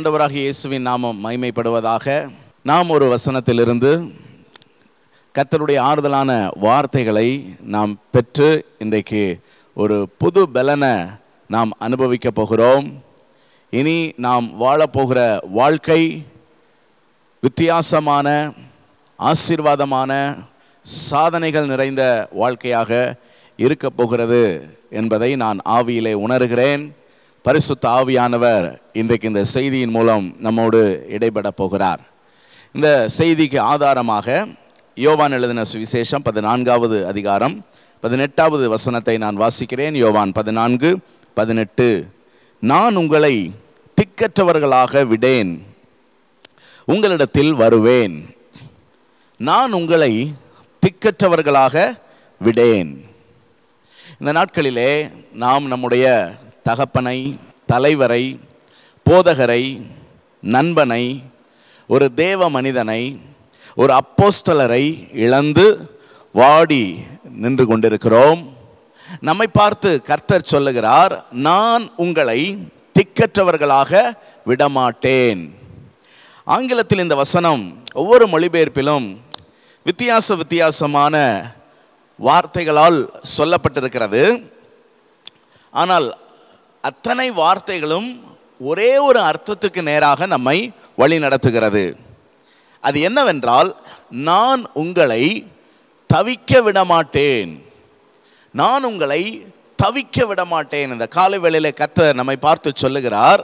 ஆண்டவராக இயேசுவின் நாமம் மைமைப்படுவதாக நாம் ஒரு வசனத்திலிருந்து கத்தருடைய ஆறுதலான வார்த்தைகளை நாம் பெற்று இன்றைக்கு ஒரு புது பலனை நாம் அனுபவிக்கப் போகிறோம் இனி நாம் வாழப்போகிற வாழ்க்கை வித்தியாசமான ஆசீர்வாதமான சாதனைகள் நிறைந்த வாழ்க்கையாக இருக்கப் போகிறது என்பதை நான் ஆவியிலே உணர்கிறேன் பரிசுத்த ஆவியானவர் இன்றைக்கு இந்த செய்தியின் மூலம் நம்மோடு இடைபட போகிறார் இந்த செய்திக்கு ஆதாரமாக யோவான் எழுதின சுவிசேஷம் பதினான்காவது அதிகாரம் பதினெட்டாவது வசனத்தை நான் வாசிக்கிறேன் யோவான் பதினான்கு பதினெட்டு நான் உங்களை திக்கற்றவர்களாக விடேன் உங்களிடத்தில் வருவேன் நான் உங்களை திக்கற்றவர்களாக விடேன் இந்த நாட்களிலே நாம் நம்முடைய தகப்பனை தலைவரை போதகரை நண்பனை ஒரு தேவ மனிதனை ஒரு அப்போஸ்தலரை இழந்து வாடி நின்று கொண்டிருக்கிறோம் நம்மை பார்த்து கர்த்தர் சொல்லுகிறார் நான் உங்களை திக்கற்றவர்களாக விடமாட்டேன் ஆங்கிலத்தில் இந்த வசனம் ஒவ்வொரு மொழிபெயர்ப்பிலும் வித்தியாச வித்தியாசமான வார்த்தைகளால் சொல்லப்பட்டிருக்கிறது ஆனால் அத்தனை வார்த்தைகளும் ஒரே ஒரு அர்த்தத்துக்கு நேராக நம்மை வழி நடத்துகிறது அது என்னவென்றால் நான் உங்களை தவிக்க விடமாட்டேன் நான் உங்களை தவிக்க விடமாட்டேன் இந்த காலை வேளையில் கத்த நம்மை பார்த்து சொல்லுகிறார்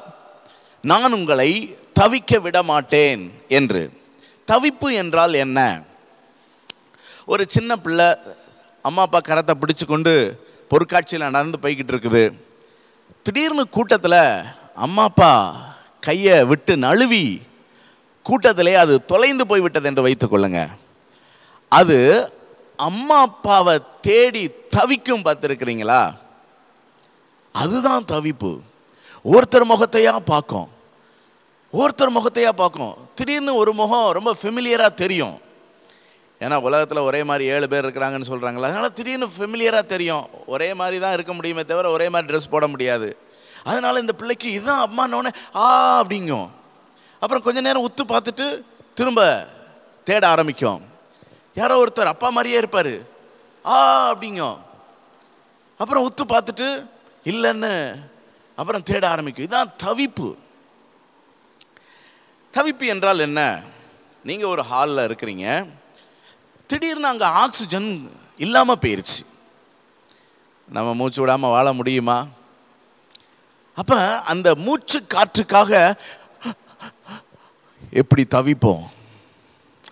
நான் உங்களை தவிக்க விடமாட்டேன் என்று தவிப்பு என்றால் என்ன ஒரு சின்ன பிள்ளை அம்மா அப்பா கரத்தை பிடிச்சு கொண்டு பொருட்காட்சியில் நடந்து போய்கிட்டு இருக்குது திடீர்னு கூட்டத்தில் அம்மா அப்பா கையை விட்டு நழுவி கூட்டத்திலே அது தொலைந்து போய்விட்டது என்று வைத்துக்கொள்ளுங்க அது அம்மா அப்பாவை தேடி தவிக்கும் பார்த்துருக்குறீங்களா அதுதான் தவிப்பு ஒருத்தர் முகத்தையாக பார்க்கும் ஒருத்தர் முகத்தையாக பார்க்கும் திடீர்னு ஒரு முகம் ரொம்ப ஃபெமிலியராக தெரியும் ஏன்னா உலகத்தில் ஒரே மாதிரி ஏழு பேர் இருக்கிறாங்கன்னு சொல்கிறாங்களா அதனால் திடீர்னு ஃபெமிலியராக தெரியும் ஒரே மாதிரி தான் இருக்க முடியுமே தவிர ஒரே மாதிரி ட்ரெஸ் போட முடியாது அதனால் இந்த பிள்ளைக்கு இதுதான் அம்மா நோனே ஆ அப்படிங்கும் அப்புறம் கொஞ்ச நேரம் உத்து பார்த்துட்டு திரும்ப தேட ஆரம்பிக்கும் யாரோ ஒருத்தர் அப்பா மாதிரியே இருப்பார் ஆ அப்படிங்கும் அப்புறம் உத்து பார்த்துட்டு இல்லைன்னு அப்புறம் தேட ஆரம்பிக்கும் இதுதான் தவிப்பு தவிப்பு என்றால் என்ன நீங்கள் ஒரு ஹாலில் இருக்கிறீங்க திடீர்னு அங்கே ஆக்சிஜன் இல்லாமல் போயிடுச்சு நம்ம மூச்சு விடாமல் வாழ முடியுமா அப்போ அந்த மூச்சு காற்றுக்காக எப்படி தவிப்போம்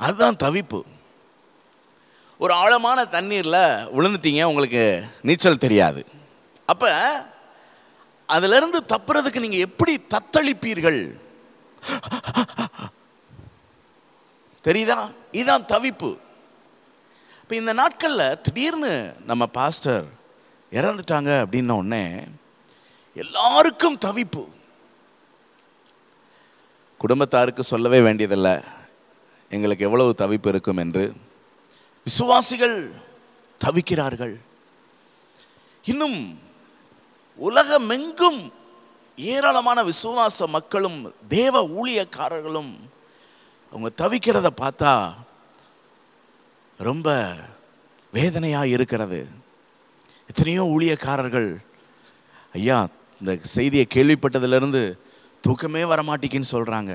அதுதான் தவிப்பு ஒரு ஆழமான தண்ணீரில் விழுந்துட்டீங்க உங்களுக்கு நீச்சல் தெரியாது அப்போ அதிலிருந்து தப்புறதுக்கு நீங்கள் எப்படி தத்தளிப்பீர்கள் தெரியுதா இதுதான் தவிப்பு இப்போ இந்த நாட்களில் திடீர்னு நம்ம பாஸ்டர் இறந்துட்டாங்க அப்படின்ன உடனே எல்லாருக்கும் தவிப்பு குடும்பத்தாருக்கு சொல்லவே வேண்டியதில்லை எங்களுக்கு எவ்வளவு தவிப்பு இருக்கும் என்று விசுவாசிகள் தவிக்கிறார்கள் இன்னும் உலகமெங்கும் ஏராளமான விசுவாச மக்களும் தேவ ஊழியக்காரர்களும் அவங்க தவிக்கிறத பார்த்தா ரொம்ப வேதனையாக இருக்கிறது எத்தனையோ ஊழியக்காரர்கள் ஐயா இந்த செய்தியை கேள்விப்பட்டதுலேருந்து தூக்கமே வரமாட்டிக்கின்னு சொல்கிறாங்க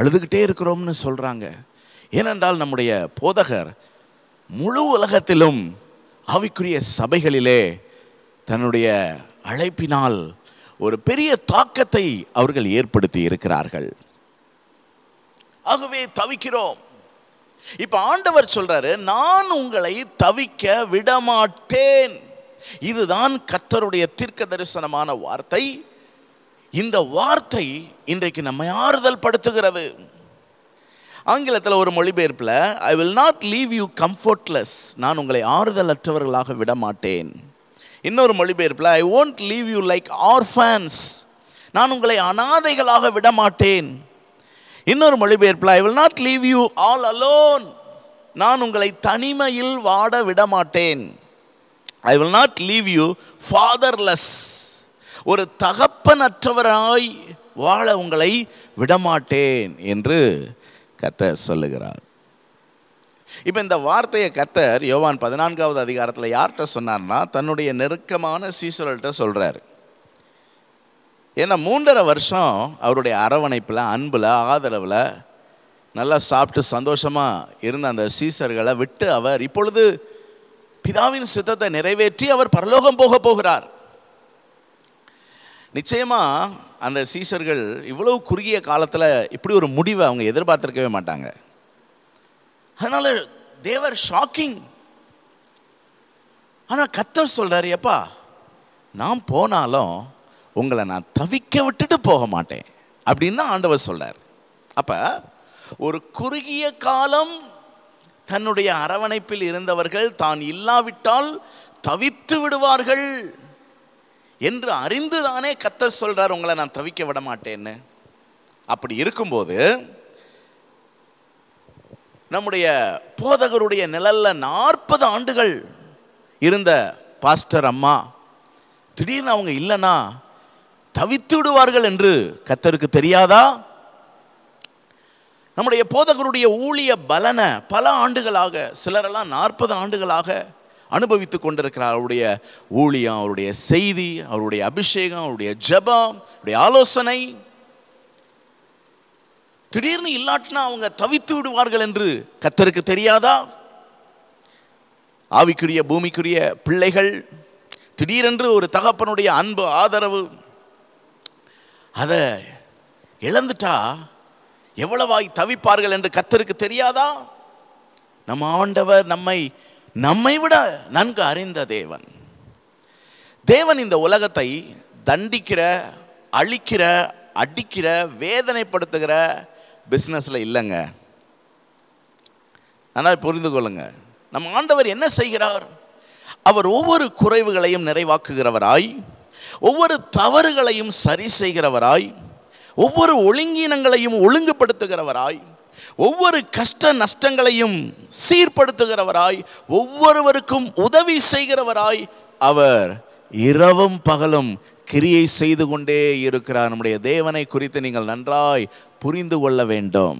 அழுதுகிட்டே இருக்கிறோம்னு சொல்கிறாங்க ஏனென்றால் நம்முடைய போதகர் முழு உலகத்திலும் ஆவிக்குரிய சபைகளிலே தன்னுடைய அழைப்பினால் ஒரு பெரிய தாக்கத்தை அவர்கள் ஏற்படுத்தி இருக்கிறார்கள் ஆகவே தவிக்கிறோம் இப்போ ஆண்டவர் சொல்றாரு நான் உங்களை தவிக்க விடமாட்டேன் இதுதான் கத்தருடைய தீர்க்க தரிசனமான வார்த்தை இந்த வார்த்தை இன்றைக்கு நம்மை ஆறுதல் படுத்துகிறது ஆங்கிலத்தில் ஒரு மொழிபெயர்ப்பில் I will not leave you comfortless நான் உங்களை ஆறுதலற்றவர்களாக விட மாட்டேன் இன்னொரு மொழிபெயர்ப்பில் I won't leave you like orphans நான் உங்களை அனாதைகளாக விடமாட்டேன் இன்னொரு மொழிபெயர்ப்பில் I will not leave you all alone நான் உங்களை தனிமையில் வாட விடமாட்டேன் I will not leave you fatherless ஒரு தகப்பனற்றவராய் வாழ உங்களை விடமாட்டேன் என்று கத்தர் சொல்லுகிறார் இப்போ இந்த வார்த்தையை கத்தர் யோவான் பதினான்காவது அதிகாரத்தில் யார்கிட்ட சொன்னார்னா தன்னுடைய நெருக்கமான சீசர்கள்ட்ட சொல்கிறார் ஏன்னா மூன்றரை வருஷம் அவருடைய அரவணைப்பில் அன்பில் ஆதரவில் நல்லா சாப்பிட்டு சந்தோஷமாக இருந்த அந்த சீசர்களை விட்டு அவர் இப்பொழுது பிதாவின் சித்தத்தை நிறைவேற்றி அவர் பரலோகம் போக போகிறார் நிச்சயமாக அந்த சீசர்கள் இவ்வளவு குறுகிய காலத்தில் இப்படி ஒரு முடிவை அவங்க எதிர்பார்த்துருக்கவே மாட்டாங்க அதனால் தேவர் ஷாக்கிங் ஆனால் கத்தர் சொல்கிறார் எப்பா நான் போனாலும் உங்களை நான் தவிக்க விட்டுட்டு போக மாட்டேன் அப்படின்னு தான் ஆண்டவர் சொல்கிறார் அப்போ ஒரு குறுகிய காலம் தன்னுடைய அரவணைப்பில் இருந்தவர்கள் தான் இல்லாவிட்டால் தவித்து விடுவார்கள் என்று அறிந்துதானே கத்தர் சொல்கிறார் உங்களை நான் தவிக்க விட மாட்டேன்னு அப்படி இருக்கும்போது நம்முடைய போதகருடைய நிழல்ல நாற்பது ஆண்டுகள் இருந்த பாஸ்டர் அம்மா திடீர்னு அவங்க இல்லைன்னா தவித்து விடுவார்கள் என்று கத்தருக்கு தெரியாதா நம்முடைய போதகருடைய ஊழிய பலனை பல ஆண்டுகளாக சிலரெல்லாம் நாற்பது ஆண்டுகளாக அனுபவித்து கொண்டிருக்கிறார் அவருடைய ஊழியம் அவருடைய செய்தி அவருடைய அபிஷேகம் அவருடைய ஜபம் அவருடைய ஆலோசனை திடீர்னு இல்லாட்டினா அவங்க தவித்து விடுவார்கள் என்று கத்தருக்கு தெரியாதா ஆவிக்குரிய பூமிக்குரிய பிள்ளைகள் திடீரென்று ஒரு தகப்பனுடைய அன்பு ஆதரவு அதை இழந்துட்டா எவ்வளவாய் தவிப்பார்கள் என்று கத்தருக்கு தெரியாதா நம்ம ஆண்டவர் நம்மை நம்மை விட நன்கு அறிந்த தேவன் தேவன் இந்த உலகத்தை தண்டிக்கிற அழிக்கிற அடிக்கிற வேதனைப்படுத்துகிற பிஸ்னஸில் இல்லைங்க ஆனால் புரிந்து கொள்ளுங்க நம் ஆண்டவர் என்ன செய்கிறார் அவர் ஒவ்வொரு குறைவுகளையும் நிறைவாக்குகிறவராய் ஒவ்வொரு தவறுகளையும் சரி செய்கிறவராய் ஒவ்வொரு ஒழுங்கினங்களையும் ஒழுங்குபடுத்துகிறவராய் ஒவ்வொரு கஷ்ட நஷ்டங்களையும் சீர்படுத்துகிறவராய் ஒவ்வொருவருக்கும் உதவி செய்கிறவராய் அவர் இரவும் பகலும் கிரியை செய்து கொண்டே இருக்கிறார் நம்முடைய தேவனை குறித்து நீங்கள் நன்றாய் புரிந்து கொள்ள வேண்டும்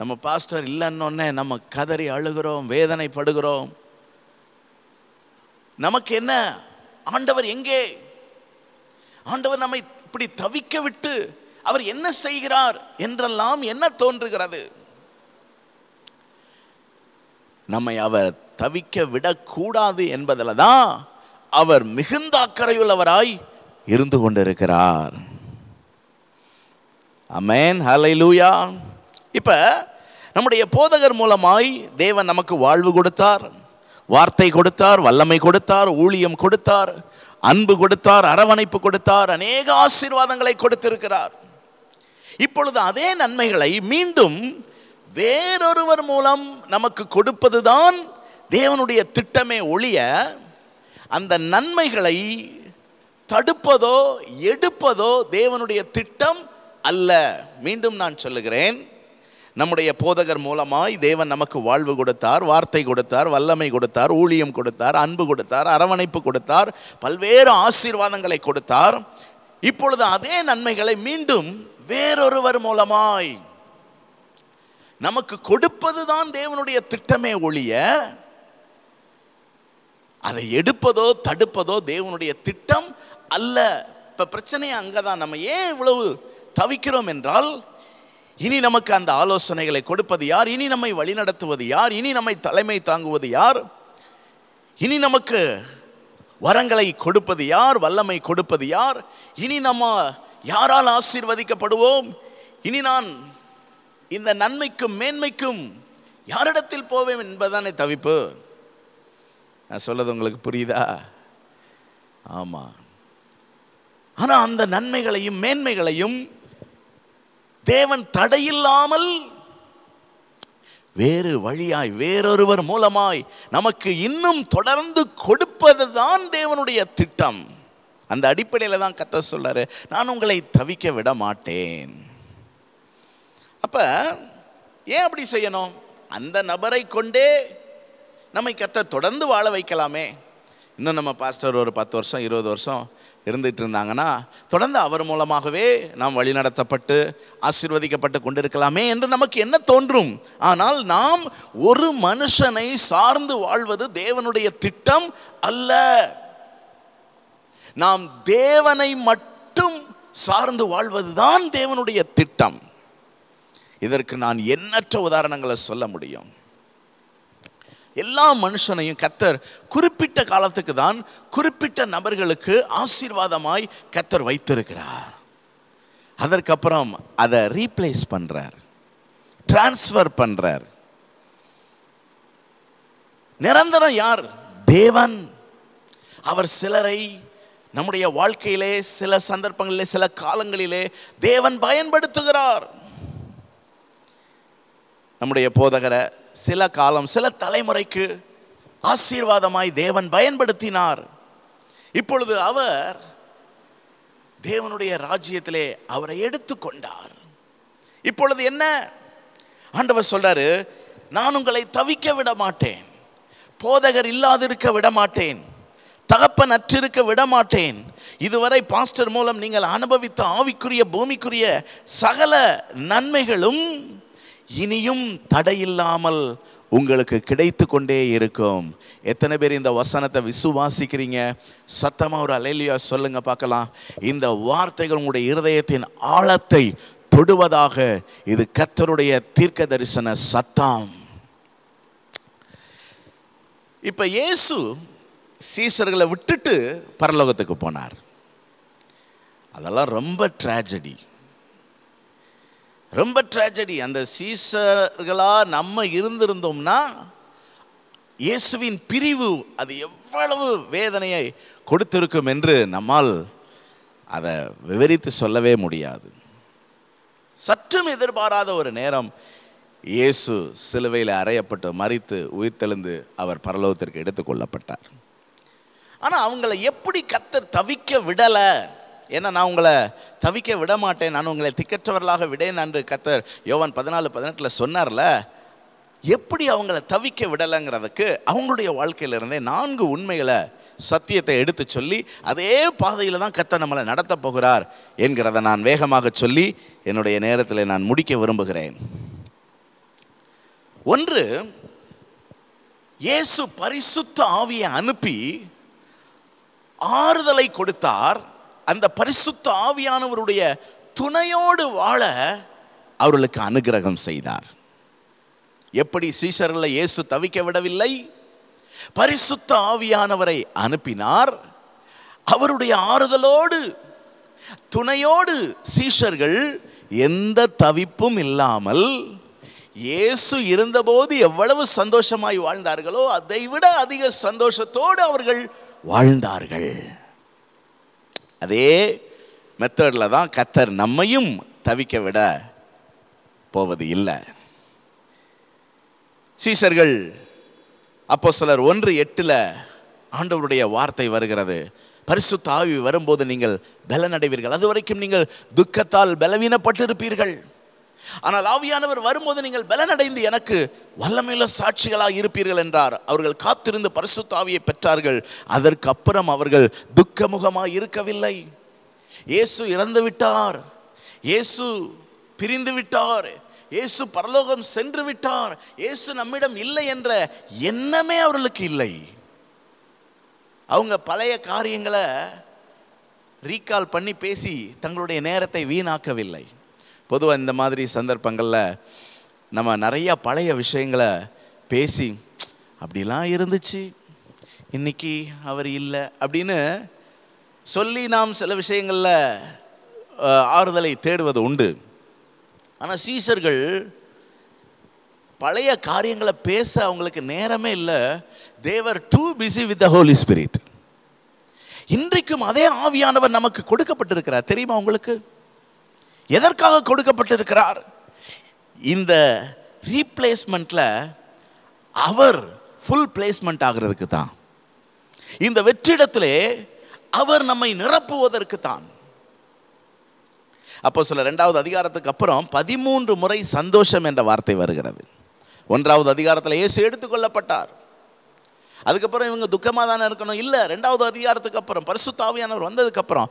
நம்ம பாஸ்டர் இல்லைன்னொன்னே நம்ம கதறி அழுகிறோம் வேதனைப்படுகிறோம் நமக்கு என்ன ஆண்டவர் எங்கே ஆண்டவர் நம்மை இப்படி தவிக்க விட்டு அவர் என்ன செய்கிறார் என்றெல்லாம் என்ன தோன்றுகிறது நம்மை அவர் தவிக்க விடக்கூடாது என்பதில் தான் அவர் மிகுந்த அக்கறையுள்ளவராய் இருந்து கொண்டிருக்கிறார் அமேன் ஹலை லூயா இப்போ நம்முடைய போதகர் மூலமாய் தேவன் நமக்கு வாழ்வு கொடுத்தார் வார்த்தை கொடுத்தார் வல்லமை கொடுத்தார் ஊழியம் கொடுத்தார் அன்பு கொடுத்தார் அரவணைப்பு கொடுத்தார் அநேக ஆசீர்வாதங்களை கொடுத்திருக்கிறார் இப்பொழுது அதே நன்மைகளை மீண்டும் வேறொருவர் மூலம் நமக்கு கொடுப்பதுதான் தேவனுடைய திட்டமே ஒழிய அந்த நன்மைகளை தடுப்பதோ எடுப்பதோ தேவனுடைய திட்டம் அல்ல மீண்டும் நான் சொல்லுகிறேன் நம்முடைய போதகர் மூலமாய் தேவன் நமக்கு வாழ்வு கொடுத்தார் வார்த்தை கொடுத்தார் வல்லமை கொடுத்தார் ஊழியம் கொடுத்தார் அன்பு கொடுத்தார் அரவணைப்பு கொடுத்தார் பல்வேறு ஆசீர்வாதங்களை கொடுத்தார் இப்பொழுது அதே நன்மைகளை மீண்டும் வேறொருவர் மூலமாய் நமக்கு கொடுப்பதுதான் தேவனுடைய திட்டமே ஒழிய அதை எடுப்பதோ தடுப்பதோ தேவனுடைய திட்டம் அல்ல இப்போ பிரச்சனையே அங்கே தான் நம்ம ஏன் இவ்வளவு தவிக்கிறோம் என்றால் இனி நமக்கு அந்த ஆலோசனைகளை கொடுப்பது யார் இனி நம்மை வழிநடத்துவது யார் இனி நம்மை தலைமை தாங்குவது யார் இனி நமக்கு வரங்களை கொடுப்பது யார் வல்லமை கொடுப்பது யார் இனி நம்ம யாரால் ஆசீர்வதிக்கப்படுவோம் இனி நான் இந்த நன்மைக்கும் மேன்மைக்கும் யாரிடத்தில் போவேன் என்பதுதானே தவிப்பு நான் சொல்லது உங்களுக்கு புரியுதா ஆமாம் ஆனால் அந்த நன்மைகளையும் மேன்மைகளையும் தேவன் தடையில்லாமல் வேறு வழியாய் வேறொருவர் மூலமாய் நமக்கு இன்னும் தொடர்ந்து கொடுப்பது தான் தேவனுடைய திட்டம் அந்த அடிப்படையில் தான் கத்த சொல்கிறாரு நான் உங்களை தவிக்க விட மாட்டேன் அப்போ ஏன் அப்படி செய்யணும் அந்த நபரை கொண்டே நம்மை கத்த தொடர்ந்து வாழ வைக்கலாமே இன்னும் நம்ம பாஸ்டர் ஒரு பத்து வருஷம் இருபது வருஷம் இருந்துகிட்டு இருந்தாங்கன்னா தொடர்ந்து அவர் மூலமாகவே நாம் வழிநடத்தப்பட்டு ஆசிர்வதிக்கப்பட்டு கொண்டிருக்கலாமே என்று நமக்கு என்ன தோன்றும் ஆனால் நாம் ஒரு மனுஷனை சார்ந்து வாழ்வது தேவனுடைய திட்டம் அல்ல நாம் தேவனை மட்டும் சார்ந்து வாழ்வதுதான் தேவனுடைய திட்டம் இதற்கு நான் எண்ணற்ற உதாரணங்களை சொல்ல முடியும் எல்லா மனுஷனையும் கத்தர் குறிப்பிட்ட காலத்துக்கு தான் குறிப்பிட்ட நபர்களுக்கு ஆசீர்வாதமாய் கத்தர் வைத்திருக்கிறார் அதற்கப்புறம் அதை ரீப்ளேஸ் பண்ணுறார் டிரான்ஸ்ஃபர் பண்ணுறார் நிரந்தரம் யார் தேவன் அவர் சிலரை நம்முடைய வாழ்க்கையிலே சில சந்தர்ப்பங்களிலே சில காலங்களிலே தேவன் பயன்படுத்துகிறார் நம்முடைய போதகரை சில காலம் சில தலைமுறைக்கு ஆசீர்வாதமாய் தேவன் பயன்படுத்தினார் இப்பொழுது அவர் தேவனுடைய ராஜ்யத்திலே அவரை எடுத்துக்கொண்டார் இப்பொழுது என்ன ஆண்டவர் சொல்றாரு நான் உங்களை தவிக்க விட மாட்டேன் போதகர் இல்லாதிருக்க விட மாட்டேன் தகப்பன் அற்றிருக்க விட மாட்டேன் இதுவரை பாஸ்டர் மூலம் நீங்கள் அனுபவித்த ஆவிக்குரிய பூமிக்குரிய சகல நன்மைகளும் இனியும் தடையில்லாமல் உங்களுக்கு கிடைத்து கொண்டே இருக்கும் எத்தனை பேர் இந்த வசனத்தை விசுவாசிக்கிறீங்க சத்தமாக ஒரு அலையிலியா சொல்லுங்க பார்க்கலாம் இந்த வார்த்தைகள் உங்களுடைய இருதயத்தின் ஆழத்தை தொடுவதாக இது கத்தருடைய தீர்க்க தரிசன சத்தம் இப்போ இயேசு சீசர்களை விட்டுட்டு பரலோகத்துக்கு போனார் அதெல்லாம் ரொம்ப ட்ராஜடி ரொம்ப ட்ராஜடி அந்த சீசர்களாக நம்ம இருந்திருந்தோம்னா இயேசுவின் பிரிவு அது எவ்வளவு வேதனையை கொடுத்திருக்கும் என்று நம்மால் அதை விவரித்து சொல்லவே முடியாது சற்றும் எதிர்பாராத ஒரு நேரம் இயேசு சிலுவையில் அறையப்பட்டு மறித்து உயிர்த்தெழுந்து அவர் பரலோகத்திற்கு எடுத்துக்கொள்ளப்பட்டார் ஆனால் அவங்களை எப்படி கத்தர் தவிக்க விடலை ஏன்னா நான் உங்களை தவிக்க விட மாட்டேன் நான் உங்களை திக்கற்றவர்களாக விடேன் என்று கத்தர் யோவன் பதினாலு பதினெட்டில் சொன்னார்ல எப்படி அவங்கள தவிக்க விடலைங்கிறதுக்கு அவங்களுடைய வாழ்க்கையிலிருந்தே நான்கு உண்மைகளை சத்தியத்தை எடுத்து சொல்லி அதே பாதையில் தான் கத்த நம்மளை நடத்தப் போகிறார் என்கிறத நான் வேகமாக சொல்லி என்னுடைய நேரத்தில் நான் முடிக்க விரும்புகிறேன் ஒன்று இயேசு பரிசுத்த ஆவியை அனுப்பி ஆறுதலை கொடுத்தார் அந்த பரிசுத்த ஆவியானவருடைய துணையோடு வாழ அவர்களுக்கு அனுகிரகம் செய்தார் எப்படி சீசரில் இயேசு தவிக்க விடவில்லை பரிசுத்த ஆவியானவரை அனுப்பினார் அவருடைய ஆறுதலோடு துணையோடு சீஷர்கள் எந்த தவிப்பும் இல்லாமல் இயேசு இருந்தபோது எவ்வளவு சந்தோஷமாய் வாழ்ந்தார்களோ அதை விட அதிக சந்தோஷத்தோடு அவர்கள் வாழ்ந்தார்கள் அதே மெத்தடில் தான் கத்தர் நம்மையும் தவிக்க விட போவது இல்லை சீசர்கள் அப்போ சிலர் ஒன்று எட்டில் ஆண்டவருடைய வார்த்தை வருகிறது பரிசு தாவி வரும்போது நீங்கள் பலனடைவீர்கள் அது வரைக்கும் நீங்கள் துக்கத்தால் பலவீனப்பட்டிருப்பீர்கள் ஆனால் ஆவியானவர் வரும்போது நீங்கள் பலனடைந்து எனக்கு வல்லமையுள்ள சாட்சிகளாக இருப்பீர்கள் என்றார் அவர்கள் காத்திருந்து பரிசுத்தாவியை பெற்றார்கள் அதற்கப்புறம் அவர்கள் துக்கமுகமாக இருக்கவில்லை இயேசு இறந்து விட்டார் இயேசு பிரிந்து விட்டார் இயேசு பரலோகம் சென்று விட்டார் இயேசு நம்மிடம் இல்லை என்ற எண்ணமே அவர்களுக்கு இல்லை அவங்க பழைய காரியங்களை ரீகால் பண்ணி பேசி தங்களுடைய நேரத்தை வீணாக்கவில்லை பொதுவாக இந்த மாதிரி சந்தர்ப்பங்களில் நம்ம நிறையா பழைய விஷயங்களை பேசி அப்படிலாம் இருந்துச்சு இன்றைக்கி அவர் இல்லை அப்படின்னு சொல்லி நாம் சில விஷயங்களில் ஆறுதலை தேடுவது உண்டு ஆனால் சீசர்கள் பழைய காரியங்களை பேச அவங்களுக்கு நேரமே இல்லை they were too busy with the Holy Spirit இன்றைக்கும் அதே ஆவியானவர் நமக்கு கொடுக்கப்பட்டிருக்கிறார் தெரியுமா உங்களுக்கு எதற்காக கொடுக்கப்பட்டிருக்கிறார் இந்த ரீப்ளேஸ்மெண்ட்டில் அவர் ஃபுல் பிளேஸ்மெண்ட் ஆகிறதுக்கு தான் இந்த வெற்றிடத்திலே அவர் நம்மை நிரப்புவதற்கு தான் அப்போ சில ரெண்டாவது அதிகாரத்துக்கு அப்புறம் பதிமூன்று முறை சந்தோஷம் என்ற வார்த்தை வருகிறது ஒன்றாவது அதிகாரத்தில் இயேசு எடுத்துக்கொள்ளப்பட்டார் அதுக்கப்புறம் இவங்க துக்கமாக தானே இருக்கணும் இல்லை ரெண்டாவது அதிகாரத்துக்கு அப்புறம் பரிசுத்தாவியானவர் வந்ததுக்கப்புறம்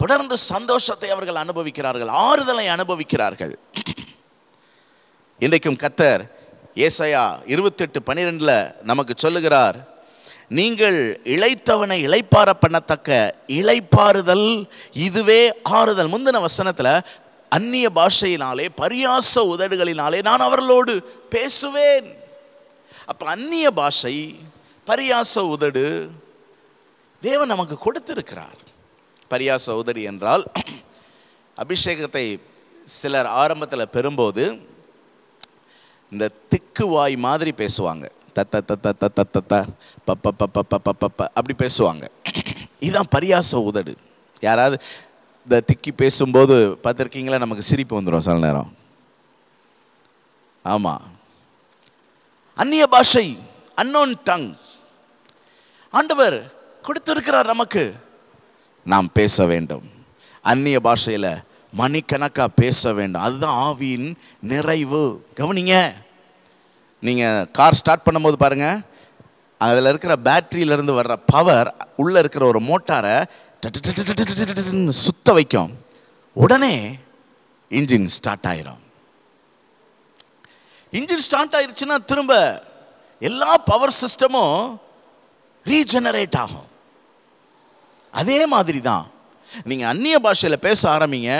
தொடர்ந்து சந்தோஷத்தை அவர்கள் அனுபவிக்கிறார்கள் ஆறுதலை அனுபவிக்கிறார்கள் இன்றைக்கும் கத்தர் ஏசையா இருபத்தெட்டு பன்னிரெண்டில் நமக்கு சொல்லுகிறார் நீங்கள் இழைத்தவனை இழைப்பார பண்ணத்தக்க இழைப்பாறுதல் இதுவே ஆறுதல் முந்தின வசனத்தில் அந்நிய பாஷையினாலே பரியாச உதடுகளினாலே நான் அவர்களோடு பேசுவேன் அப்போ அந்நிய பாஷை பரியாச உதடு தேவன் நமக்கு கொடுத்திருக்கிறார் பரியா சௌதரி என்றால் அபிஷேகத்தை சிலர் ஆரம்பத்தில் பெறும்போது இந்த திக்கு வாய் மாதிரி பேசுவாங்க தத்த தத்த தத்த தத்த பப்ப பப்ப பப்ப பப்ப அப்படி பேசுவாங்க இதுதான் பரியாச உதடு யாராவது இந்த திக்கி பேசும்போது பார்த்துருக்கீங்களா நமக்கு சிரிப்பு வந்துடும் சில நேரம் ஆமாம் அந்நிய பாஷை அன்னோன் டங் ஆண்டவர் கொடுத்துருக்கிறார் நமக்கு நாம் பேச வேண்டும் அந்நிய பாஷையில் மணிக்கணக்காக பேச வேண்டும் அதுதான் ஆவியின் நிறைவு கவனிங்க நீங்கள் கார் ஸ்டார்ட் பண்ணும்போது பாருங்கள் அதில் இருக்கிற பேட்ரியிலேருந்து வர்ற பவர் உள்ளே இருக்கிற ஒரு மோட்டாரை சுத்த வைக்கும் உடனே இன்ஜின் ஸ்டார்ட் ஆயிரும் இன்ஜின் ஸ்டார்ட் ஆயிடுச்சுன்னா திரும்ப எல்லா பவர் சிஸ்டமும் ரீஜெனரேட் ஆகும் அதே மாதிரி தான் நீங்கள் அந்நிய பாஷையில் பேச ஆரம்பிங்க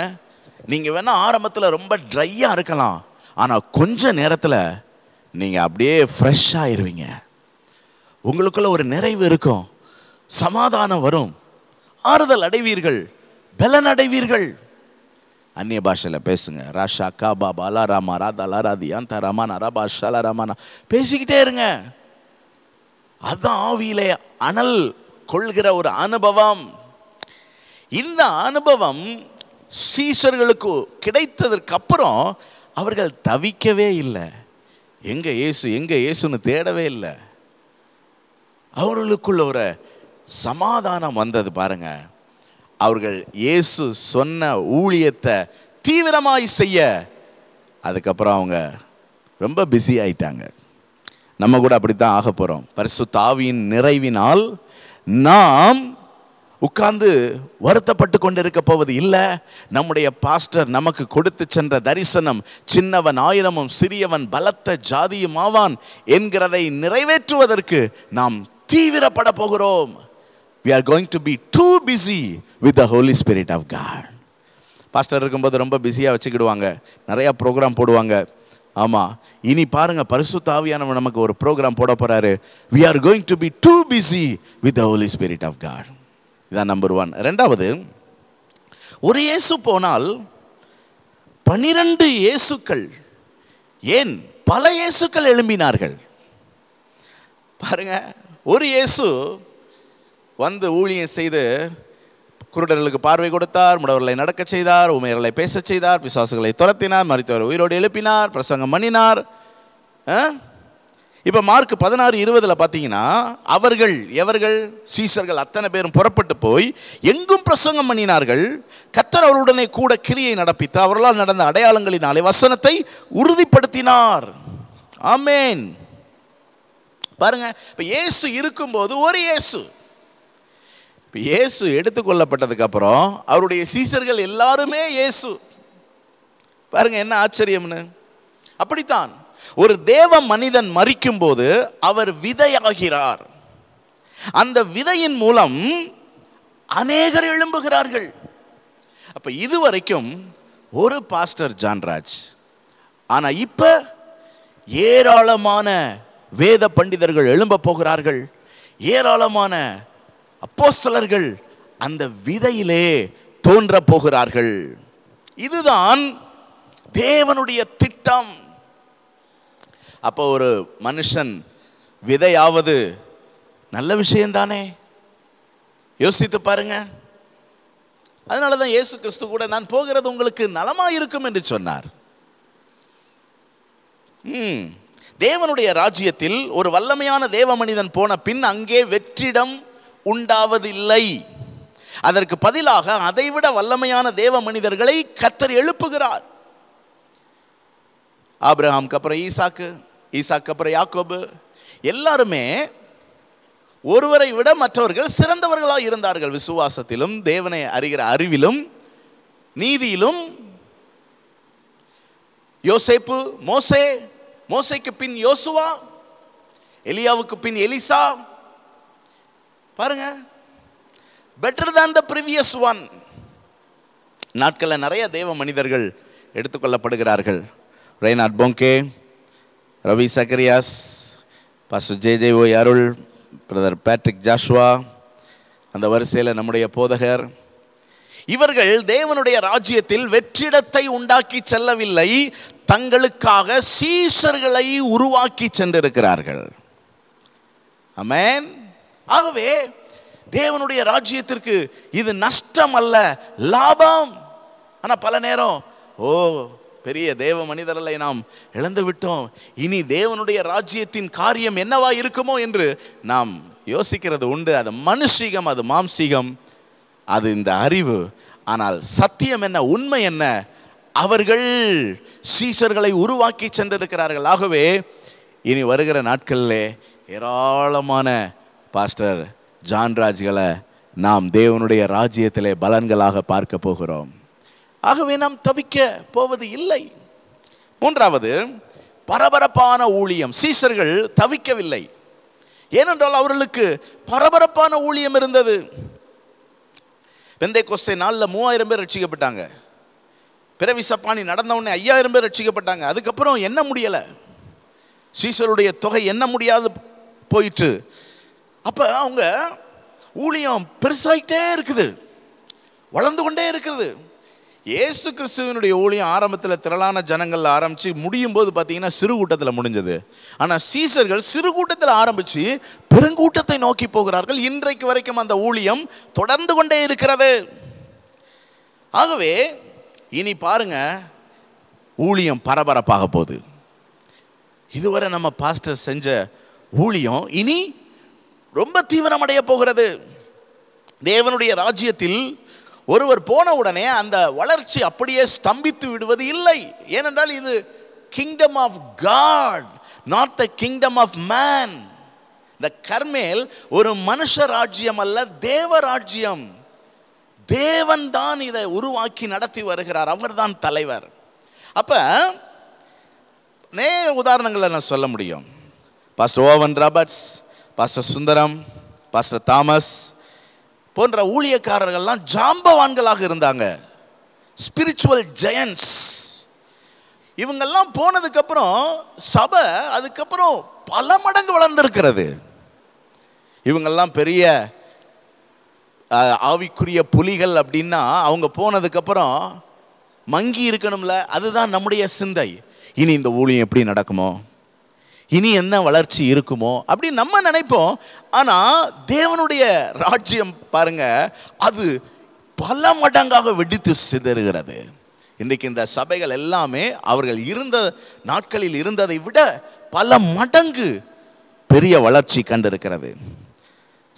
நீங்கள் வேணால் ஆரம்பத்தில் ரொம்ப ட்ரையாக இருக்கலாம் ஆனால் கொஞ்ச நேரத்தில் நீங்கள் அப்படியே ஃப்ரெஷ்ஷாகிடுவீங்க உங்களுக்குள்ள ஒரு நிறைவு இருக்கும் சமாதானம் வரும் ஆறுதல் அடைவீர்கள் பலன் அடைவீர்கள் அந்நிய பாஷையில் பேசுங்க ராஷா கா பாபா லா ராமா ராதா லா ராதியான் தா ராமானா ராபா ஷாலா ராமானா பேசிக்கிட்டே இருங்க அதான் ஆவியிலே அனல் கொள்கிற ஒரு அனுபவம் இந்த அனுபவம் சீசர்களுக்கு கிடைத்ததற்கு அப்புறம் அவர்கள் தவிக்கவே இல்லை எங்க இயேசு எங்க இயேசுன்னு தேடவே இல்லை அவர்களுக்குள்ள ஒரு சமாதானம் வந்தது பாருங்க அவர்கள் இயேசு சொன்ன ஊழியத்தை தீவிரமாய் செய்ய அதுக்கப்புறம் அவங்க ரொம்ப பிஸி ஆயிட்டாங்க நம்ம கூட அப்படித்தான் ஆக போகிறோம் பரிசு தாவியின் நிறைவினால் நாம் உட்கார்ந்து வருத்தப்பட்டு கொண்டிருக்க போவது இல்லை நம்முடைய பாஸ்டர் நமக்கு கொடுத்து சென்ற தரிசனம் சின்னவன் ஆயிரமும் சிறியவன் பலத்த ஜாதியும் ஆவான் என்கிறதை நிறைவேற்றுவதற்கு நாம் தீவிரப்பட போகிறோம் we are going to be too busy with the Holy Spirit of God pastor இருக்கும்போது ரொம்ப பிஸியாக வச்சுக்கிடுவாங்க நிறையா ப்ரோக்ராம் போடுவாங்க ஆமாம் இனி பாருங்கள் பரிசுத்தாவியானவர் நமக்கு ஒரு ப்ரோக்ராம் போட போகிறாரு we are going to be too busy with the Holy Spirit of God இதான் நம்பர் ஒன் ரெண்டாவது ஒரு இயேசு போனால் பனிரெண்டு இயேசுக்கள் ஏன் பல இயேசுக்கள் எழும்பினார்கள் பாருங்க ஒரு இயேசு வந்து ஊழியம் செய்து குருடர்களுக்கு பார்வை கொடுத்தார் முடவர்களை நடக்கச் செய்தார் உமையர்களை பேசச் செய்தார் விசுவாசங்களை துரத்தினார் மருத்துவர் உயிரோடு எழுப்பினார் பிரசங்கம் பண்ணினார் இப்போ மார்க் பதினாறு இருபதில் பார்த்தீங்கன்னா அவர்கள் எவர்கள் சீசர்கள் அத்தனை பேரும் புறப்பட்டு போய் எங்கும் பிரசங்கம் பண்ணினார்கள் கத்தர் அவருடனே கூட கிரியை நடப்பித்து அவர்களால் நடந்த அடையாளங்களினாலே வசனத்தை உறுதிப்படுத்தினார் ஆமேன் பாருங்க இப்போ இயேசு இருக்கும்போது ஒரு இயேசு இப்போ இயேசு எடுத்துக்கொள்ளப்பட்டதுக்கப்புறம் அவருடைய சீசர்கள் எல்லாருமே இயேசு பாருங்க என்ன ஆச்சரியம்னு அப்படித்தான் ஒரு தேவ மனிதன் மறிக்கும்போது அவர் விதையாகிறார் அந்த விதையின் மூலம் அநேகர் எழும்புகிறார்கள் அப்போ இதுவரைக்கும் ஒரு பாஸ்டர் ஜான்ராஜ் ஆனால் இப்போ ஏராளமான வேத பண்டிதர்கள் எழும்ப போகிறார்கள் ஏராளமான அப்போ சிலர்கள் அந்த விதையிலே தோன்ற போகிறார்கள் இதுதான் தேவனுடைய திட்டம் அப்போ ஒரு மனுஷன் விதையாவது நல்ல விஷயம்தானே யோசித்து பாருங்க அதனால தான் இயேசு கிறிஸ்து கூட நான் போகிறது உங்களுக்கு நலமாக இருக்கும் என்று சொன்னார் தேவனுடைய ராஜ்யத்தில் ஒரு வல்லமையான தேவ மனிதன் போன பின் அங்கே வெற்றிடம் உண்டாவதில்லை அதற்கு பதிலாக அதைவிட வல்லமையான தேவ மனிதர்களை கத்தர் எழுப்புகிறார் ஆப்ரஹாம்க்கு அப்புறம் ஈசாக்கு ஈசாக்கு அப்புறம் யாக்கோபு எல்லாருமே ஒருவரை விட மற்றவர்கள் சிறந்தவர்களாக இருந்தார்கள் விசுவாசத்திலும் தேவனை அறிகிற அறிவிலும் நீதியிலும் யோசேப்பு மோசே மோசைக்கு பின் யோசுவா எலியாவுக்கு பின் எலிசா பாருங்க பெட்டர் தான் த ப்ரீவியஸ் ஒன் நாட்களில் நிறைய தெய்வ மனிதர்கள் எடுத்துக்கொள்ளப்படுகிறார்கள் ரெய்னாட் போங்கே ரவி சக்கரியாஸ் பாசு ஜே ஜே ஓ அருள் பிரதர் பேட்ரிக் ஜாஷ்வா அந்த வரிசையில் நம்முடைய போதகர் இவர்கள் தேவனுடைய ராஜ்யத்தில் வெற்றிடத்தை உண்டாக்கி செல்லவில்லை தங்களுக்காக சீசர்களை உருவாக்கி சென்றிருக்கிறார்கள் அமேன் ஆகவே தேவனுடைய ராஜ்யத்திற்கு இது நஷ்டம் அல்ல லாபம் ஆனால் பல நேரம் ஓ பெரிய தேவ மனிதர்களை நாம் இழந்து விட்டோம் இனி தேவனுடைய ராஜ்யத்தின் காரியம் என்னவா இருக்குமோ என்று நாம் யோசிக்கிறது உண்டு அது மனுஷீகம் அது மாம்சீகம் அது இந்த அறிவு ஆனால் சத்தியம் என்ன உண்மை என்ன அவர்கள் சீசர்களை உருவாக்கி சென்றிருக்கிறார்கள் ஆகவே இனி வருகிற நாட்களிலே ஏராளமான பாஸ்டர் ஜான்ராஜ்களை நாம் தேவனுடைய ராஜ்யத்திலே பலன்களாக பார்க்க போகிறோம் ஆகவே நாம் தவிக்க போவது இல்லை மூன்றாவது பரபரப்பான ஊழியம் சீசர்கள் தவிக்கவில்லை ஏனென்றால் அவர்களுக்கு பரபரப்பான ஊழியம் இருந்தது வெந்தை கொஸ்தை நாளில் மூவாயிரம் பேர் ரட்சிக்கப்பட்டாங்க பிறவி சப்பானி நடந்தவுடனே ஐயாயிரம் பேர் ரட்சிக்கப்பட்டாங்க அதுக்கப்புறம் என்ன முடியலை சீசருடைய தொகை என்ன முடியாது போயிட்டு அப்போ அவங்க ஊழியம் பெருசாகிட்டே இருக்குது வளர்ந்து கொண்டே இருக்குது ஏசு கிறிஸ்துவனுடைய ஊழியம் ஆரம்பத்தில் திரளான ஜனங்களில் ஆரம்பித்து முடியும் போது பார்த்தீங்கன்னா சிறு கூட்டத்தில் முடிஞ்சது ஆனால் சீசர்கள் சிறு கூட்டத்தில் ஆரம்பித்து பெருங்கூட்டத்தை நோக்கி போகிறார்கள் இன்றைக்கு வரைக்கும் அந்த ஊழியம் தொடர்ந்து கொண்டே இருக்கிறது ஆகவே இனி பாருங்க ஊழியம் பரபரப்பாக போகுது இதுவரை நம்ம பாஸ்டர் செஞ்ச ஊழியம் இனி ரொம்ப தீவிரமடைய போகிறது தேவனுடைய ராஜ்யத்தில் ஒருவர் போன உடனே அந்த வளர்ச்சி அப்படியே ஸ்தம்பித்து விடுவது இல்லை ஏனென்றால் இது kingdom of God not the kingdom of man இந்த கர்மேல் ஒரு மனுஷ ராஜ்யம் அல்ல தேவ ராஜ்யம் தேவன் தான் இதை உருவாக்கி நடத்தி வருகிறார் அவர் தான் தலைவர் அப்போ நே உதாரணங்களை நான் சொல்ல முடியும் pastor Owen Roberts pastor Sundaram pastor Thomas போன்ற ஊழியக்காரர்கள்லாம் ஜாம்பவான்களாக இருந்தாங்க ஸ்பிரிச்சுவல் ஜெயன்ஸ் இவங்கெல்லாம் போனதுக்கப்புறம் சபை அதுக்கப்புறம் பல மடங்கு வளர்ந்துருக்கிறது இவங்கெல்லாம் பெரிய ஆவிக்குரிய புலிகள் அப்படின்னா அவங்க போனதுக்கப்புறம் மங்கி இருக்கணும்ல அதுதான் நம்முடைய சிந்தை இனி இந்த ஊழியம் எப்படி நடக்குமோ இனி என்ன வளர்ச்சி இருக்குமோ அப்படின்னு நம்ம நினைப்போம் ஆனால் தேவனுடைய ராஜ்யம் பாருங்க அது பல மடங்காக வெடித்து சிதறுகிறது இன்றைக்கு இந்த சபைகள் எல்லாமே அவர்கள் இருந்த நாட்களில் இருந்ததை விட பல மடங்கு பெரிய வளர்ச்சி கண்டிருக்கிறது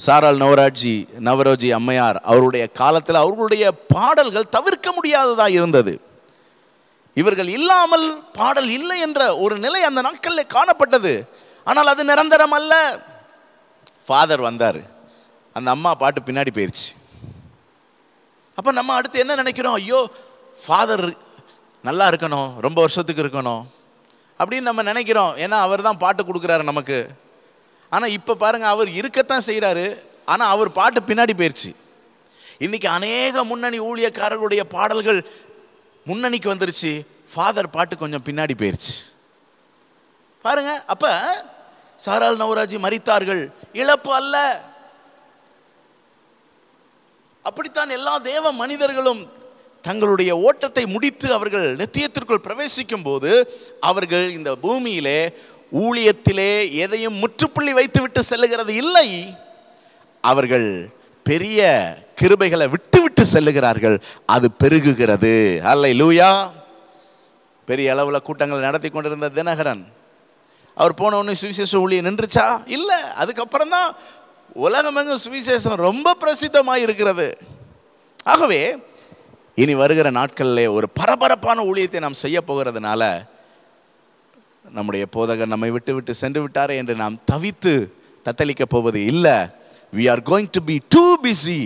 சாரால் நவராஜி நவரோஜி அம்மையார் அவருடைய காலத்தில் அவர்களுடைய பாடல்கள் தவிர்க்க முடியாததாக இருந்தது இவர்கள் இல்லாமல் பாடல் இல்லை என்ற ஒரு நிலை அந்த நாட்களில் காணப்பட்டது ஆனால் அது நிரந்தரம் அல்ல ஃபாதர் வந்தார் அந்த அம்மா பாட்டு பின்னாடி போயிடுச்சு அப்போ நம்ம அடுத்து என்ன நினைக்கிறோம் ஐயோ ஃபாதர் நல்லா இருக்கணும் ரொம்ப வருஷத்துக்கு இருக்கணும் அப்படின்னு நம்ம நினைக்கிறோம் ஏன்னா அவர் தான் பாட்டு கொடுக்குறாரு நமக்கு ஆனால் இப்போ பாருங்கள் அவர் இருக்கத்தான் செய்கிறாரு ஆனால் அவர் பாட்டு பின்னாடி போயிடுச்சு இன்றைக்கி அநேக முன்னணி ஊழியக்காரர்களுடைய பாடல்கள் முன்னணிக்கு வந்துருச்சு ஃபாதர் பாட்டு கொஞ்சம் பின்னாடி போயிடுச்சு பாருங்க அப்ப சாரால் நவராஜி மறித்தார்கள் இழப்பு அல்ல அப்படித்தான் எல்லா தேவ மனிதர்களும் தங்களுடைய ஓட்டத்தை முடித்து அவர்கள் நித்தியத்திற்குள் பிரவேசிக்கும் போது அவர்கள் இந்த பூமியிலே ஊழியத்திலே எதையும் முற்றுப்புள்ளி வைத்துவிட்டு செல்லுகிறது இல்லை அவர்கள் பெரிய கிருபைகளை விட்டு விட்டு செல்லுகிறார்கள் அது பெருகுகிறது அல்ல லூயா பெரிய அளவில் கூட்டங்கள் நடத்தி கொண்டிருந்த தினகரன் அவர் போன ஒன்று சுவிசேஷ ஊழிய நின்றுச்சா இல்லை அதுக்கப்புறம் தான் உலகமெங்கும் சுவிசேஷம் ரொம்ப பிரசித்தமாக இருக்கிறது ஆகவே இனி வருகிற நாட்களில் ஒரு பரபரப்பான ஊழியத்தை நாம் செய்ய போகிறதுனால நம்முடைய போதகர் நம்மை விட்டு விட்டு சென்று விட்டாரே என்று நாம் தவித்து தத்தளிக்கப் போவது இல்லை we are going to be too busy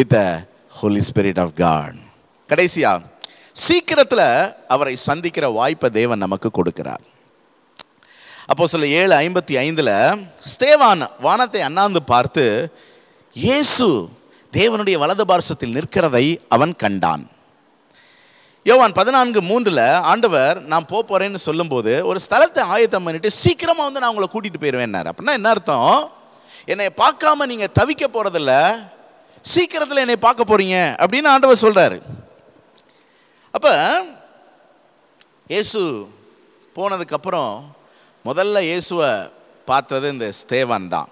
with a Holy Spirit of God கடைசியா சீக்கிரத்தில் அவரை சந்திக்கிற வாய்ப்பை தேவன் நமக்கு கொடுக்கிறார் அப்போ சொல்ல ஏழு ஐம்பத்தி ஐந்தில் ஸ்தேவான் வானத்தை அண்ணாந்து பார்த்து இயேசு தேவனுடைய வலது பாரசத்தில் நிற்கிறதை அவன் கண்டான் யோவான் பதினான்கு மூன்றில் ஆண்டவர் நான் போகிறேன்னு சொல்லும்போது ஒரு ஸ்தலத்தை ஆயத்தம் பண்ணிட்டு சீக்கிரமாக வந்து நான் உங்களை கூட்டிகிட்டு என்ன அப்படின்னா என்ன அர்த்தம் என்னை பார்க்காம நீங்கள் தவிக்க போகிறதில்ல சீக்கிரத்தில் என்னை பார்க்க போகிறீங்க அப்படின்னு ஆண்டவர் சொல்கிறாரு அப்போ இயேசு போனதுக்கப்புறம் முதல்ல இயேசுவை பார்த்தது இந்த ஸ்தேவன் தான்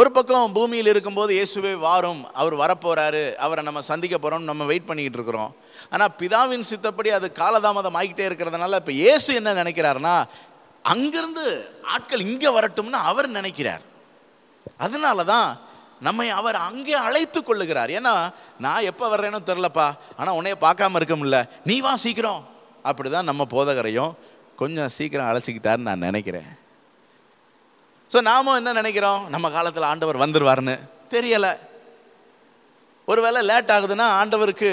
ஒரு பக்கம் பூமியில் இருக்கும்போது இயேசுவே வாரும் அவர் வரப்போகிறாரு அவரை நம்ம சந்திக்க போகிறோம் நம்ம வெயிட் பண்ணிக்கிட்டு இருக்கிறோம் ஆனால் பிதாவின் சித்தப்படி அது காலதாமதம் ஆகிக்கிட்டே இருக்கிறதுனால இப்போ இயேசு என்ன நினைக்கிறாருன்னா அங்கேருந்து ஆட்கள் இங்கே வரட்டும்னு அவர் நினைக்கிறார் அதனால தான் நம்மை அவர் அங்கே அழைத்து கொள்ளுகிறார் ஏன்னா நான் எப்போ வர்றேனோ தெரிலப்பா ஆனால் உன்னைய பார்க்காம இருக்க முடியல நீ வா சீக்கிரம் அப்படி தான் நம்ம போதகரையும் கொஞ்சம் சீக்கிரம் அழைச்சிக்கிட்டாருன்னு நான் நினைக்கிறேன் ஸோ நாமும் என்ன நினைக்கிறோம் நம்ம காலத்தில் ஆண்டவர் வந்துடுவார்னு தெரியலை ஒருவேளை லேட் ஆகுதுன்னா ஆண்டவருக்கு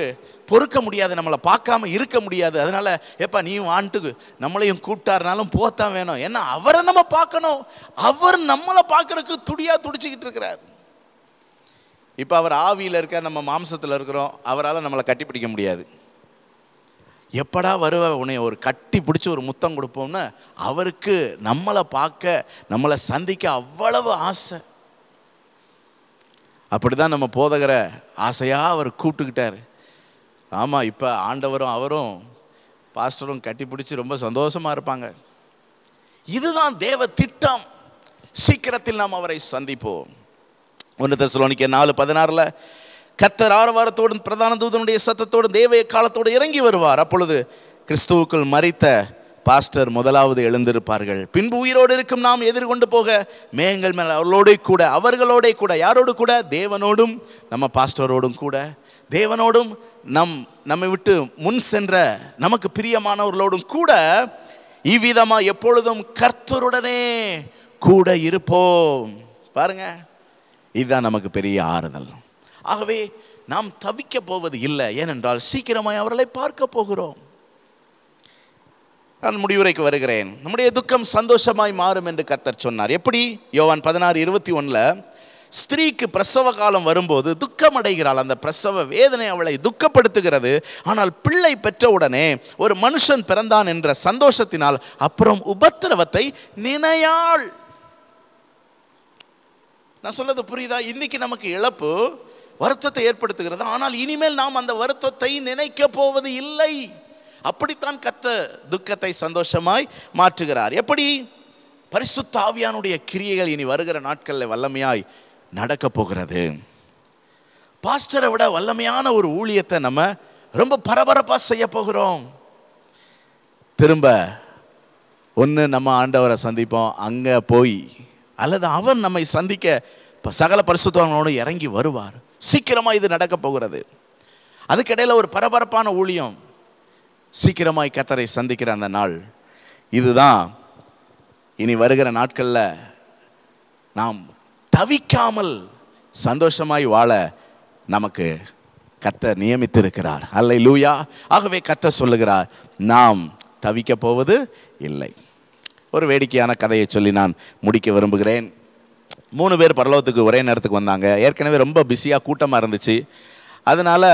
பொறுக்க முடியாது நம்மளை பார்க்காம இருக்க முடியாது அதனால் எப்பா நீயும் ஆண்டுக்கு நம்மளையும் கூப்பிட்டாருனாலும் போத்தான் வேணும் ஏன்னா அவரை நம்ம பார்க்கணும் அவர் நம்மளை பார்க்குறதுக்கு துடியாக துடிச்சிக்கிட்டு இருக்கிறார் இப்போ அவர் ஆவியில் இருக்க நம்ம மாம்சத்தில் இருக்கிறோம் அவரால் நம்மளை கட்டி பிடிக்க முடியாது எப்படா வருவ உன்னை ஒரு கட்டி பிடிச்சி ஒரு முத்தம் கொடுப்போம்னு அவருக்கு நம்மளை பார்க்க நம்மளை சந்திக்க அவ்வளவு ஆசை அப்படி தான் நம்ம போதகிற ஆசையாக அவர் கூப்பிட்டுக்கிட்டார் ஆமாம் இப்போ ஆண்டவரும் அவரும் பாஸ்டரும் கட்டி பிடிச்சி ரொம்ப சந்தோஷமாக இருப்பாங்க இதுதான் தேவ திட்டம் சீக்கிரத்தில் நாம் அவரை சந்திப்போம் ஒன்று தசலோனிக்க நாலு பதினாறில் கத்தர் ஆரவாரத்தோடும் பிரதான தூதனுடைய சத்தத்தோடும் தேவைய காலத்தோடு இறங்கி வருவார் அப்பொழுது கிறிஸ்துவுக்குள் மறித்த பாஸ்டர் முதலாவது எழுந்திருப்பார்கள் பின்பு உயிரோடு இருக்கும் நாம் எதிர்கொண்டு போக மேகங்கள் மேல் அவர்களோட கூட அவர்களோட கூட யாரோடு கூட தேவனோடும் நம்ம பாஸ்டரோடும் கூட தேவனோடும் நம் நம்மை விட்டு முன் சென்ற நமக்கு பிரியமானவர்களோடும் கூட இவ்விதமாக எப்பொழுதும் கர்த்தருடனே கூட இருப்போம் பாருங்கள் இதுதான் நமக்கு பெரிய ஆறுதல் ஆகவே நாம் தவிக்க போவது இல்லை ஏனென்றால் சீக்கிரமாய் அவர்களை பார்க்க போகிறோம் நான் முடிவுரைக்கு வருகிறேன் நம்முடைய துக்கம் சந்தோஷமாய் மாறும் என்று கத்தர் சொன்னார் எப்படி யோவான் பதினாறு இருபத்தி ஒன்றில் ஸ்திரீக்கு பிரசவ காலம் வரும்போது துக்கம் அடைகிறாள் அந்த பிரசவ வேதனை அவளை துக்கப்படுத்துகிறது ஆனால் பிள்ளை பெற்றவுடனே ஒரு மனுஷன் பிறந்தான் என்ற சந்தோஷத்தினால் அப்புறம் உபத்திரவத்தை நினையாள் நான் சொல்லது புரியுதா இன்றைக்கி நமக்கு இழப்பு வருத்தத்தை ஏற்படுத்துகிறது ஆனால் இனிமேல் நாம் அந்த வருத்தத்தை நினைக்க போவது இல்லை அப்படித்தான் கத்த துக்கத்தை சந்தோஷமாய் மாற்றுகிறார் எப்படி பரிசுத்தாவியானுடைய கிரியைகள் இனி வருகிற நாட்களில் வல்லமையாய் நடக்க போகிறது பாஸ்டரை விட வல்லமையான ஒரு ஊழியத்தை நம்ம ரொம்ப பரபரப்பாக செய்ய போகிறோம் திரும்ப ஒன்று நம்ம ஆண்டவரை சந்திப்போம் அங்கே போய் அல்லது அவர் நம்மை சந்திக்க சகல பரிசுத்தவங்களோடு இறங்கி வருவார் சீக்கிரமாக இது நடக்க போகிறது அதுக்கிடையில் ஒரு பரபரப்பான ஊழியம் சீக்கிரமாய் கத்தரை சந்திக்கிற அந்த நாள் இதுதான் இனி வருகிற நாட்களில் நாம் தவிக்காமல் சந்தோஷமாய் வாழ நமக்கு கத்த நியமித்திருக்கிறார் அல்ல லூயா ஆகவே கத்த சொல்லுகிறார் நாம் தவிக்க போவது இல்லை ஒரு வேடிக்கையான கதையை சொல்லி நான் முடிக்க விரும்புகிறேன் மூணு பேர் பரலோகத்துக்கு ஒரே நேரத்துக்கு வந்தாங்க ஏற்கனவே ரொம்ப பிஸியாக கூட்டமாக இருந்துச்சு அதனால்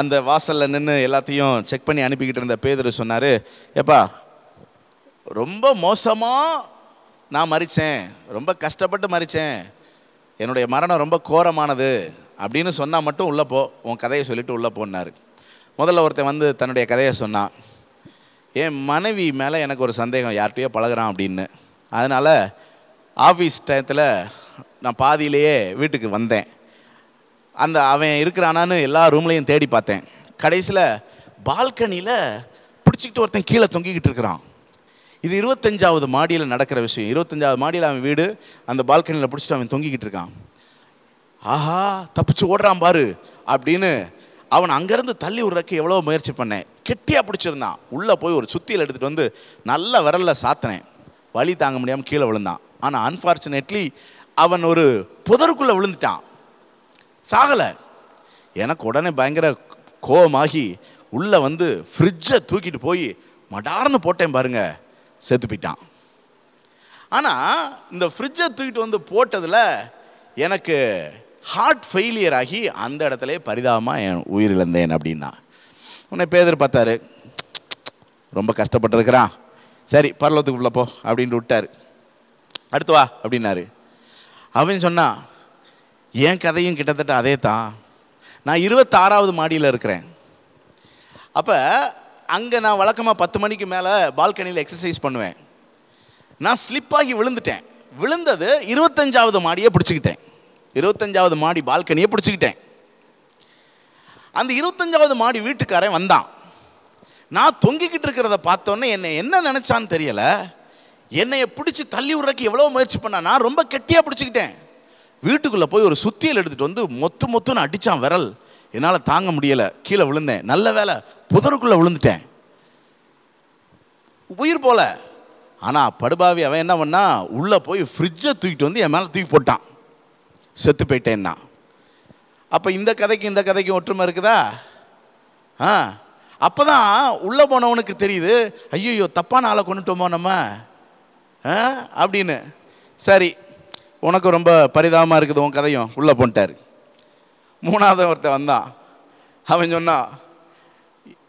அந்த வாசலில் நின்று எல்லாத்தையும் செக் பண்ணி அனுப்பிக்கிட்டு இருந்த பேதர் சொன்னார் எப்பா ரொம்ப மோசமாக நான் மறித்தேன் ரொம்ப கஷ்டப்பட்டு மறித்தேன் என்னுடைய மரணம் ரொம்ப கோரமானது அப்படின்னு சொன்னால் மட்டும் உள்ளே போ உன் கதையை சொல்லிவிட்டு உள்ளே போனார் முதல்ல ஒருத்தன் வந்து தன்னுடைய கதையை சொன்னான் என் மனைவி மேலே எனக்கு ஒரு சந்தேகம் யார்கிட்டயோ பழகிறான் அப்படின்னு அதனால் ஆஃபீஸ் டயத்தில் நான் பாதியிலேயே வீட்டுக்கு வந்தேன் அந்த அவன் இருக்கிறானான்னு எல்லா ரூம்லேயும் தேடி பார்த்தேன் கடைசியில் பால்கனியில் பிடிச்சிக்கிட்டு ஒருத்தன் கீழே தொங்கிக்கிட்டு இருக்கிறான் இது இருபத்தஞ்சாவது மாடியில் நடக்கிற விஷயம் இருபத்தஞ்சாவது மாடியில் அவன் வீடு அந்த பால்கனியில் பிடிச்சிட்டு அவன் தொங்கிக்கிட்டு இருக்கான் ஆஹா தப்பிச்சு ஓடுறான் பாரு அப்படின்னு அவன் அங்கேருந்து தள்ளி விடுறக்கு எவ்வளோ முயற்சி பண்ணேன் கெட்டியாக பிடிச்சிருந்தான் உள்ளே போய் ஒரு சுத்தியில் எடுத்துகிட்டு வந்து நல்ல விரலில் சாத்தினேன் வழி தாங்க முடியாமல் கீழே விழுந்தான் ஆனால் அன்ஃபார்ச்சுனேட்லி அவன் ஒரு புதருக்குள்ளே விழுந்துட்டான் சாகலை எனக்கு உடனே பயங்கர கோபமாகி உள்ளே வந்து ஃப்ரிட்ஜை தூக்கிட்டு போய் மடார்னு போட்டேன் பாருங்க செத்து போயிட்டான் ஆனால் இந்த ஃப்ரிட்ஜை தூக்கிட்டு வந்து போட்டதில் எனக்கு ஹார்ட் ஃபெயிலியர் ஆகி அந்த இடத்துல பரிதாபமாக என் உயிர் இழந்தேன் அப்படின்னா உன்னை பேதர் பார்த்தாரு ரொம்ப கஷ்டப்பட்டிருக்கிறான் சரி பரலோத்துக்குள்ளே போ அப்படின்ட்டு விட்டார் அடுத்து வா அப்படின்னாரு அவன் சொன்னான் என் கதையும் கிட்டத்தட்ட அதே தான் நான் இருபத்தாறாவது மாடியில் இருக்கிறேன் அப்போ அங்கே நான் வழக்கமாக பத்து மணிக்கு மேலே பால்கனியில் எக்ஸசைஸ் பண்ணுவேன் நான் ஸ்லிப்பாகி விழுந்துட்டேன் விழுந்தது இருபத்தஞ்சாவது மாடியை பிடிச்சிக்கிட்டேன் இருபத்தஞ்சாவது மாடி பால்கனியை பிடிச்சிக்கிட்டேன் அந்த இருபத்தஞ்சாவது மாடி வீட்டுக்காரன் வந்தான் நான் தொங்கிக்கிட்டு இருக்கிறத பார்த்தோன்னே என்னை என்ன நினச்சான்னு தெரியலை என்னைய பிடிச்சி தள்ளி விடுறக்கு எவ்வளோ முயற்சி பண்ணா நான் ரொம்ப கெட்டியாக பிடிச்சிக்கிட்டேன் வீட்டுக்குள்ளே போய் ஒரு சுத்தியல் எடுத்துகிட்டு வந்து மொத்து மொத்தம்னு அடித்தான் விரல் என்னால் தாங்க முடியலை கீழே விழுந்தேன் நல்ல வேலை புதருக்குள்ளே விழுந்துட்டேன் உயிர் போல ஆனால் படுபாவி அவன் என்ன பண்ணா உள்ளே போய் ஃப்ரிட்ஜை தூக்கிட்டு வந்து என் மேலே தூக்கி போட்டான் செத்து போயிட்டேன்னா அப்போ இந்த கதைக்கு இந்த கதைக்கு ஒற்றுமை இருக்குதா ஆ அப்போ தான் உள்ளே போனவனுக்கு தெரியுது ஐயோ தப்பான ஆளை கொண்டுட்டோமோ நம்ம அப்படின்னு சரி உனக்கு ரொம்ப பரிதாபமாக இருக்குது உன் கதையும் உள்ளே போன்ட்டார் மூணாவது ஒருத்தன் வந்தான் அவன் சொன்னான்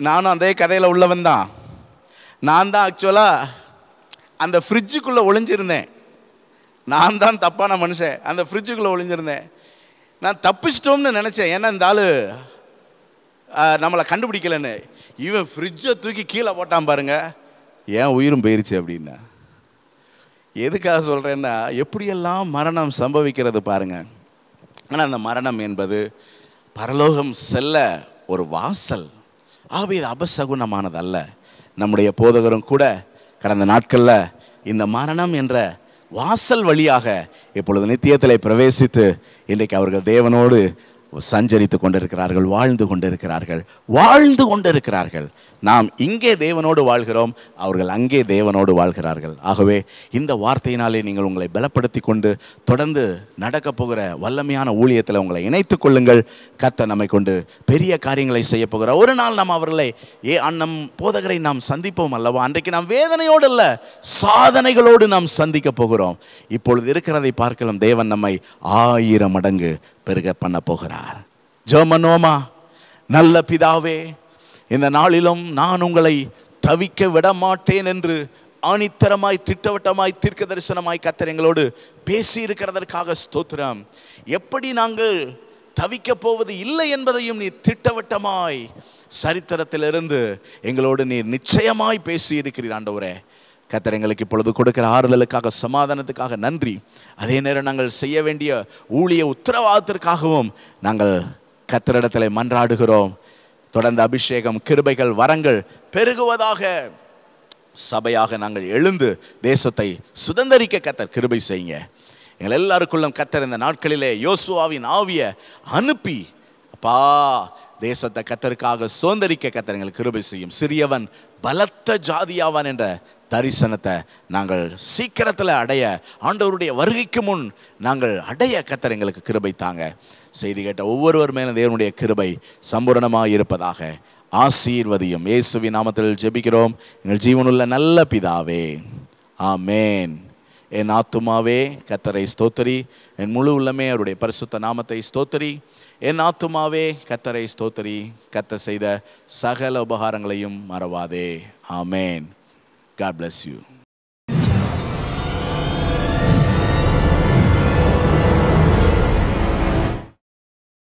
நானும் அதே கதையில் உள்ளவன் தான் நான் தான் ஆக்சுவலாக அந்த ஃப்ரிட்ஜுக்குள்ளே ஒளிஞ்சிருந்தேன் நான் தான் தப்பான மனுஷன் அந்த ஃப்ரிட்ஜுக்குள்ளே ஒளிஞ்சிருந்தேன் நான் தப்பிச்சிட்டோம்னு நினச்சேன் ஏன்னா இந்த ஆள் நம்மளை கண்டுபிடிக்கலன்னு இவன் ஃப்ரிட்ஜை தூக்கி கீழே போட்டான் பாருங்க ஏன் உயிரும் போயிருச்சு அப்படின்னா எதுக்காக சொல்கிறேன்னா எப்படியெல்லாம் மரணம் சம்பவிக்கிறது பாருங்க ஆனால் அந்த மரணம் என்பது பரலோகம் செல்ல ஒரு வாசல் ஆகவே இது அபசகுணமானதல்ல நம்முடைய போதகரும் கூட கடந்த நாட்களில் இந்த மரணம் என்ற வாசல் வழியாக இப்பொழுது நித்தியத்தில் பிரவேசித்து இன்றைக்கு அவர்கள் தேவனோடு சஞ்சரித்து கொண்டிருக்கிறார்கள் வாழ்ந்து கொண்டிருக்கிறார்கள் வாழ்ந்து கொண்டிருக்கிறார்கள் நாம் இங்கே தேவனோடு வாழ்கிறோம் அவர்கள் அங்கே தேவனோடு வாழ்கிறார்கள் ஆகவே இந்த வார்த்தையினாலே நீங்கள் உங்களை பலப்படுத்தி கொண்டு தொடர்ந்து நடக்கப் போகிற வல்லமையான ஊழியத்தில் உங்களை இணைத்து கொள்ளுங்கள் கத்த நம்மை கொண்டு பெரிய காரியங்களை செய்ய போகிற ஒரு நாள் நாம் அவர்களை ஏ அண்ணம் போதகரை நாம் சந்திப்போம் அல்லவா அன்றைக்கு நாம் வேதனையோடு அல்ல சாதனைகளோடு நாம் சந்திக்க போகிறோம் இப்பொழுது இருக்கிறதை பார்க்கலாம் தேவன் நம்மை ஆயிரம் மடங்கு பெருக பண்ண போகிறார் ஜோமனோமா நல்ல பிதாவே இந்த நாளிலும் நான் உங்களை தவிக்க விடமாட்டேன் என்று ஆணித்தரமாய் திட்டவட்டமாய் தீர்க்க தரிசனமாய் கத்தர் எங்களோடு பேசி இருக்கிறதற்காக ஸ்தோத்திரம் எப்படி நாங்கள் தவிக்க போவது இல்லை என்பதையும் நீ திட்டவட்டமாய் சரித்திரத்திலிருந்து எங்களோடு நீர் நிச்சயமாய் பேசி இருக்கிறீர் ஆண்டவரே கத்தர் எங்களுக்கு இப்பொழுது கொடுக்கிற ஆறுதலுக்காக சமாதானத்துக்காக நன்றி அதே நேரம் நாங்கள் செய்ய வேண்டிய ஊழிய உத்தரவாதத்திற்காகவும் நாங்கள் கத்தரிடத்தில் மன்றாடுகிறோம் தொடர்ந்து அபிஷேகம் கிருபைகள் வரங்கள் பெருகுவதாக சபையாக நாங்கள் எழுந்து தேசத்தை சுதந்திரிக்க கத்தர் கிருபை செய்யுங்க எங்கள் எல்லாருக்குள்ளும் கத்தர் இந்த நாட்களிலே யோசுவாவின் ஆவிய அனுப்பி அப்பா தேசத்தை கத்தருக்காக சுதந்திரிக்க கத்தர் எங்களுக்கு கிருபை செய்யும் சிறியவன் பலத்த ஜாதியாவான் என்ற தரிசனத்தை நாங்கள் சீக்கிரத்தில் அடைய ஆண்டவருடைய வருகைக்கு முன் நாங்கள் அடைய கத்தர் எங்களுக்கு கிருபை தாங்க செய்தி கேட்ட ஒவ்வொருவர் மேலும் தேவனுடைய கிருபை சம்பூரணமாக இருப்பதாக ஆசீர்வதியும் இயேசுவி நாமத்தில் ஜெபிக்கிறோம் எங்கள் ஜீவனுள்ள நல்ல பிதாவே ஆமேன் என் ஆத்துமாவே கத்தரை ஸ்தோத்தரி என் முழு உள்ளமே அவருடைய பரிசுத்த நாமத்தை ஸ்தோத்தரி என் ஆத்துமாவே கத்தரை ஸ்தோத்தரி கத்த செய்த சகல உபகாரங்களையும் மறவாதே ஆமேன் God bless you.